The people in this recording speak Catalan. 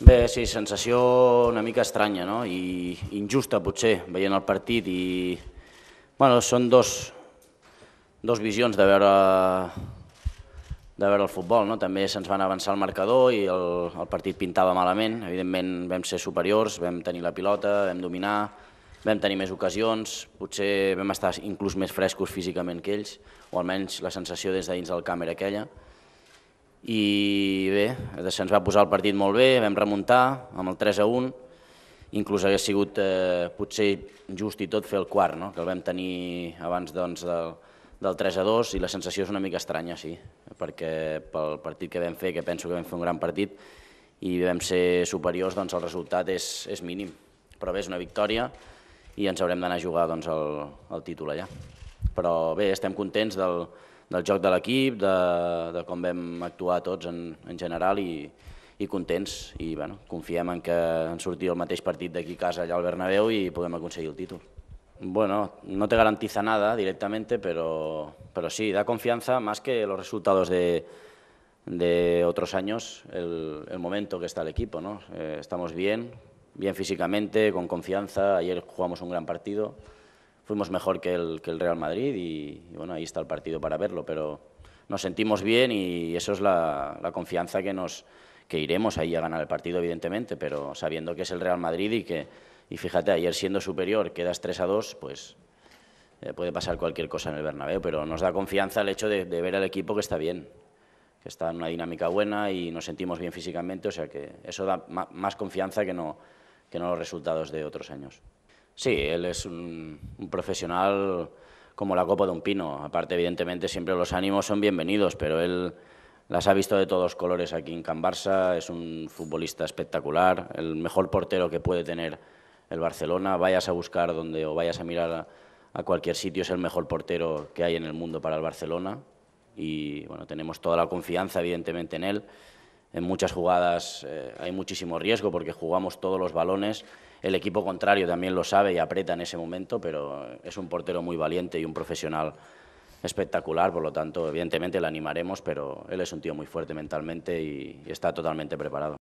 Bé, sí, sensació una mica estranya no? i injusta potser, veient el partit. I, bueno, són dos, dos visions de veure, de veure el futbol. No? També se'ns van avançar el marcador i el, el partit pintava malament. Evidentment vam ser superiors, vam tenir la pilota, vam dominar, vam tenir més ocasions, potser vam estar inclús més frescos físicament que ells, o almenys la sensació des de dins del camp era aquella i bé, se'ns va posar el partit molt bé, vam remuntar amb el 3 a 1, inclús hagués sigut eh, potser just i tot fer el quart, no? que el vam tenir abans doncs, del, del 3 a 2 i la sensació és una mica estranya, sí, perquè pel partit que vam fer, que penso que vam fer un gran partit, i vam ser superiors, doncs el resultat és, és mínim. Però bé, és una victòria i ens haurem d'anar a jugar doncs, el, el títol allà. Però bé, estem contents del, del joc de l'equip, de, de com vam actuar tots en, en general i, i contents i bueno, confiem en que en surti el mateix partit d'aquí a casa allà al Bernabéu i puguem aconseguir el títol. Bueno, no te garantiza nada directamente, pero, pero sí, da confianza más que los resultados de, de otros años, el, el momento que está el equipo. ¿no? Eh, estamos bien, bien físicamente, con confianza. Ayer jugamos un gran partido. fuimos mejor que el, que el Real Madrid y, bueno, ahí está el partido para verlo, pero nos sentimos bien y eso es la, confianza que nos que iremos ahí a ganar el partido, evidentemente, pero sabiendo que es el Real Madrid y que, y fíjate, ayer siendo superior quedas 3 a 2, pues eh, puede pasar cualquier cosa en el Bernabéu, pero nos da confianza el hecho de, de ver al equipo que está bien, que está en una dinámica buena y nos sentimos bien físicamente, o sea que eso da más confianza que no, que no los resultados de otros años. Sí, él es un, profesional como la copa de un pino. Aparte, evidentemente, siempre los ánimos son bienvenidos, pero él las ha visto de todos colores aquí en Can Barça. Es un futbolista espectacular, el mejor portero que puede tener el Barcelona. Vayas a buscar donde o vayas a mirar a, a cualquier sitio, es el mejor portero que hay en el mundo para el Barcelona. Y bueno, tenemos toda la confianza, evidentemente, en él en muchas jugadas eh, hay muchísimo riesgo porque jugamos todos los balones. El equipo contrario también lo sabe y aprieta en ese momento, pero es un portero muy valiente y un profesional espectacular, por lo tanto, evidentemente le animaremos, pero él es un tío muy fuerte mentalmente y está totalmente preparado.